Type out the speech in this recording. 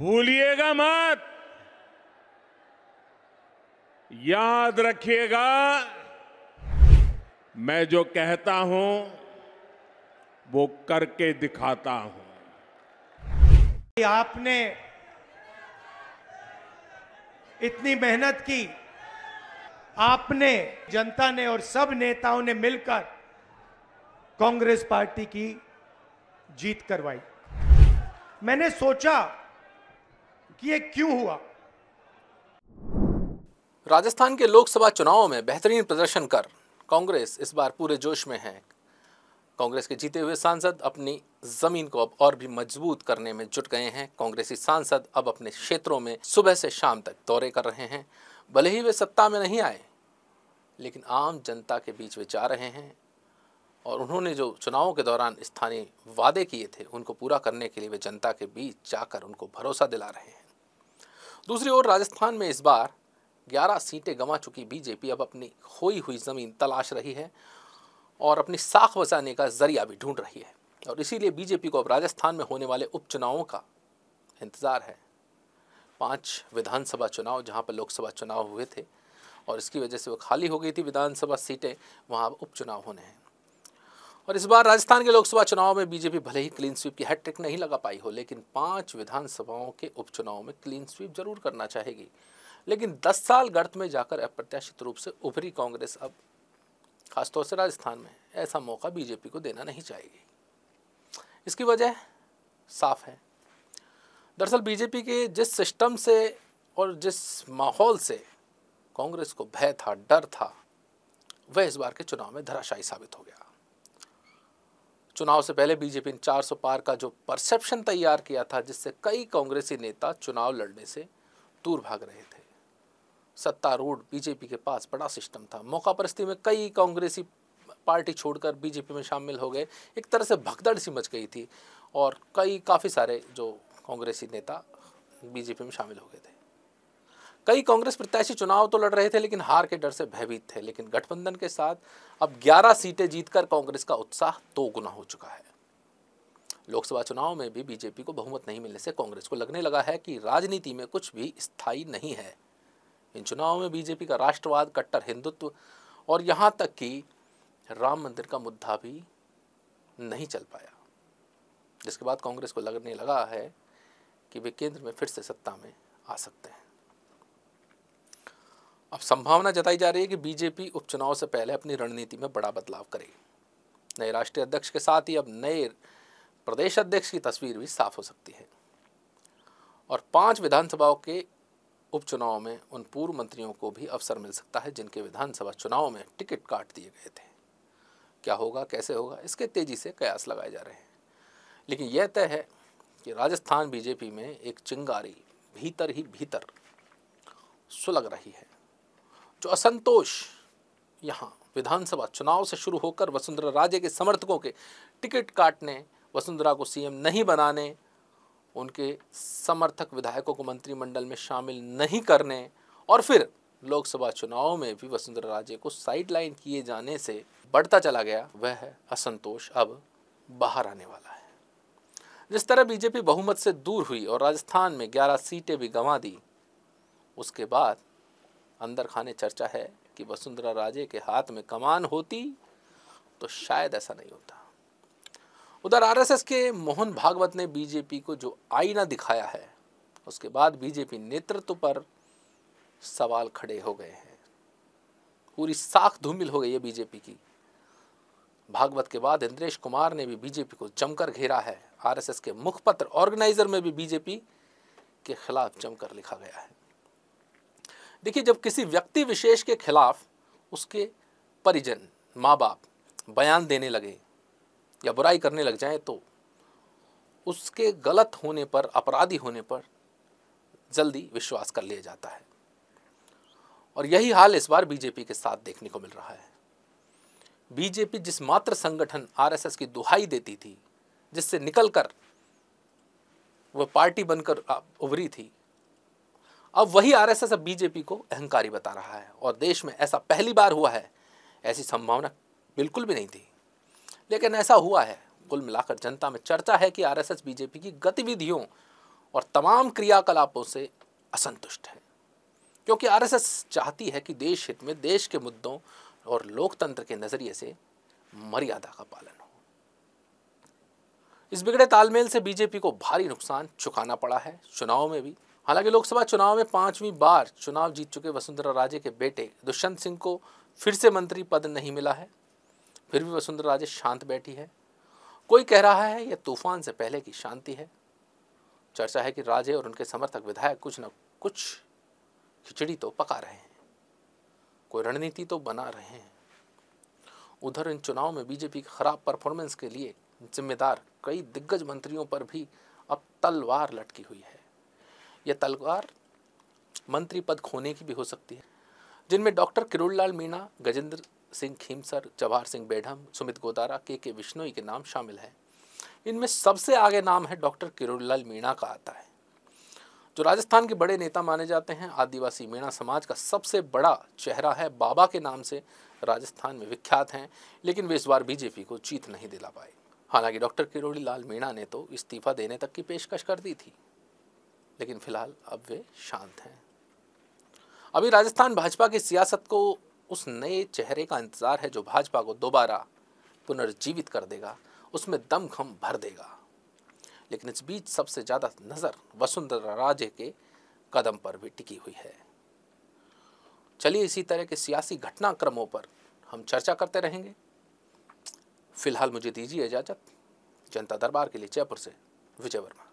भूलिएगा मत याद रखिएगा मैं जो कहता हूं वो करके दिखाता हूं आपने इतनी मेहनत की आपने जनता ने और सब नेताओं ने मिलकर कांग्रेस पार्टी की जीत करवाई मैंने सोचा कि ये क्यों हुआ राजस्थान के लोकसभा चुनावों में बेहतरीन प्रदर्शन कर कांग्रेस इस बार पूरे जोश में है कांग्रेस के जीते हुए सांसद अपनी जमीन को अब और भी मजबूत करने में जुट गए हैं कांग्रेसी सांसद अब अपने क्षेत्रों में सुबह से शाम तक दौरे कर रहे हैं भले ही वे सत्ता में नहीं आए लेकिन आम जनता के बीच वे जा रहे हैं और उन्होंने जो चुनावों के दौरान स्थानीय वादे किए थे उनको पूरा करने के लिए वे जनता के बीच जाकर उनको भरोसा दिला रहे हैं दूसरी ओर राजस्थान में इस बार 11 सीटें गंवा चुकी बीजेपी अब अपनी खोई हुई ज़मीन तलाश रही है और अपनी साख बचाने का जरिया भी ढूंढ रही है और इसीलिए बीजेपी को अब राजस्थान में होने वाले उपचुनावों का इंतज़ार है पांच विधानसभा चुनाव जहां पर लोकसभा चुनाव हुए थे और इसकी वजह से वो खाली हो गई थी विधानसभा सीटें वहां अब उपचुनाव होने हैं और इस बार राजस्थान के लोकसभा चुनाव में बीजेपी भले ही क्लीन स्वीप की हैट्रिक नहीं लगा पाई हो लेकिन पांच विधानसभाओं के उपचुनाव में क्लीन स्वीप जरूर करना चाहेगी लेकिन 10 साल गर्त में जाकर अप्रत्याशित रूप से उभरी कांग्रेस अब खासतौर से राजस्थान में ऐसा मौका बीजेपी को देना नहीं चाहेगी इसकी वजह साफ है दरअसल बीजेपी के जिस सिस्टम से और जिस माहौल से कांग्रेस को भय था डर था वह इस बार के चुनाव में धराशायी साबित हो गया चुनाव से पहले बीजेपी ने 400 पार का जो परसेप्शन तैयार किया था जिससे कई कांग्रेसी नेता चुनाव लड़ने से दूर भाग रहे थे सत्तारूढ़ बीजेपी के पास बड़ा सिस्टम था मौका परस्ती में कई कांग्रेसी पार्टी छोड़कर बीजेपी में शामिल हो गए एक तरह से भगदड़ सी मच गई थी और कई काफ़ी सारे जो कांग्रेसी नेता बीजेपी में शामिल हो गए थे कई कांग्रेस प्रत्याशी चुनाव तो लड़ रहे थे लेकिन हार के डर से भयभीत थे लेकिन गठबंधन के साथ अब 11 सीटें जीतकर कांग्रेस का उत्साह दो गुना हो चुका है लोकसभा चुनाव में भी बीजेपी को बहुमत नहीं मिलने से कांग्रेस को लगने लगा है कि राजनीति में कुछ भी स्थायी नहीं है इन चुनावों में बीजेपी का राष्ट्रवाद कट्टर हिंदुत्व और यहाँ तक कि राम मंदिर का मुद्दा भी नहीं चल पाया जिसके बाद कांग्रेस को लगने लगा है कि वे केंद्र में फिर से सत्ता में आ सकते हैं अब संभावना जताई जा रही है कि बीजेपी उपचुनाव से पहले अपनी रणनीति में बड़ा बदलाव करेगी नए राष्ट्रीय अध्यक्ष के साथ ही अब नए प्रदेश अध्यक्ष की तस्वीर भी साफ हो सकती है और पांच विधानसभाओं के उपचुनाव में उन पूर्व मंत्रियों को भी अवसर मिल सकता है जिनके विधानसभा चुनाव में टिकट काट दिए गए थे क्या होगा कैसे होगा इसके तेजी से कयास लगाए जा रहे हैं लेकिन यह तय है कि राजस्थान बीजेपी में एक चिंगारी भीतर ही भीतर सुलग रही है जो असंतोष यहाँ विधानसभा चुनाव से शुरू होकर वसुंधरा राजे के समर्थकों के टिकट काटने वसुंधरा को सीएम नहीं बनाने उनके समर्थक विधायकों को मंत्रिमंडल में शामिल नहीं करने और फिर लोकसभा चुनाव में भी वसुंधरा राजे को साइडलाइन किए जाने से बढ़ता चला गया वह असंतोष अब बाहर आने वाला है जिस तरह बीजेपी बहुमत से दूर हुई और राजस्थान में 11 सीटें भी गंवा दी उसके बाद अंदर खाने चर्चा है कि वसुंधरा राजे के हाथ में कमान होती तो शायद ऐसा नहीं होता उधर आरएसएस के मोहन भागवत ने बीजेपी को जो आईना दिखाया है उसके बाद बीजेपी नेतृत्व पर सवाल खड़े हो गए हैं पूरी साख धूमिल हो गई है बीजेपी की भागवत के बाद इंद्रेश कुमार ने भी बीजेपी को जमकर घेरा है आरएसएस के मुखपत्र ऑर्गेनाइजर में भी बीजेपी के खिलाफ जमकर लिखा गया है देखिए जब किसी व्यक्ति विशेष के खिलाफ उसके परिजन माँ बाप बयान देने लगे या बुराई करने लग जाए तो उसके गलत होने पर अपराधी होने पर जल्दी विश्वास कर लिया जाता है और यही हाल इस बार बीजेपी के साथ देखने को मिल रहा है बीजेपी जिस मात्र संगठन आरएसएस की दुहाई देती थी जिससे निकलकर वह पार्टी बनकर उभरी थी अब वही आरएसएस अब बीजेपी को अहंकारी बता रहा है और देश में ऐसा पहली बार हुआ है ऐसी संभावना बिल्कुल भी नहीं थी लेकिन ऐसा हुआ है कुल मिलाकर जनता में चर्चा है कि आरएसएस बीजेपी की गतिविधियों और तमाम क्रियाकलापों से असंतुष्ट है क्योंकि आरएसएस चाहती है कि देश हित में देश के मुद्दों और लोकतंत्र के नज़रिए से मर्यादा का पालन हो इस बिगड़े तालमेल से बीजेपी को भारी नुकसान चुकाना पड़ा है चुनाव में भी हालांकि लोकसभा चुनाव में पांचवीं बार चुनाव जीत चुके वसुंधरा राजे के बेटे दुष्यंत सिंह को फिर से मंत्री पद नहीं मिला है फिर भी वसुंधरा राजे शांत बैठी है कोई कह रहा है यह तूफान से पहले की शांति है चर्चा है कि राजे और उनके समर्थक विधायक कुछ न कुछ खिचड़ी तो पका रहे हैं कोई रणनीति तो बना रहे हैं उधर इन चुनाव में बीजेपी के खराब परफॉर्मेंस के लिए जिम्मेदार कई दिग्गज मंत्रियों पर भी अब तलवार लटकी हुई है यह तलवार मंत्री पद खोने की भी हो सकती है जिनमें doctor Kirodilal Meena Gajendra Singh Khimsar Jawahar Singh Bedham Sumit Godara K K Bishnoi के नाम शामिल हैं इनमें सबसे आगे नाम है डॉक्टर किरोड़लाल मीणा का आता है जो राजस्थान के बड़े नेता माने जाते हैं आदिवासी मीणा समाज का सबसे बड़ा चेहरा है बाबा के नाम से राजस्थान में विख्यात हैं लेकिन वे इस बार बीजेपी को जीत नहीं दिला पाए हालांकि डॉक्टर किरोड़ी लाल मीणा ने तो इस्तीफा देने तक की पेशकश कर दी थी लेकिन फिलहाल अब वे शांत हैं अभी राजस्थान भाजपा की सियासत को उस नए चेहरे का इंतज़ार है जो भाजपा को दोबारा पुनर्जीवित कर देगा उसमें दमखम भर देगा लेकिन इस बीच सबसे ज़्यादा नज़र वसुंधरा राजे के कदम पर भी टिकी हुई है चलिए इसी तरह के सियासी घटनाक्रमों पर हम चर्चा करते रहेंगे फिलहाल मुझे दीजिए इजाज़त जनता दरबार के लिए जयपुर से विजय वर्मा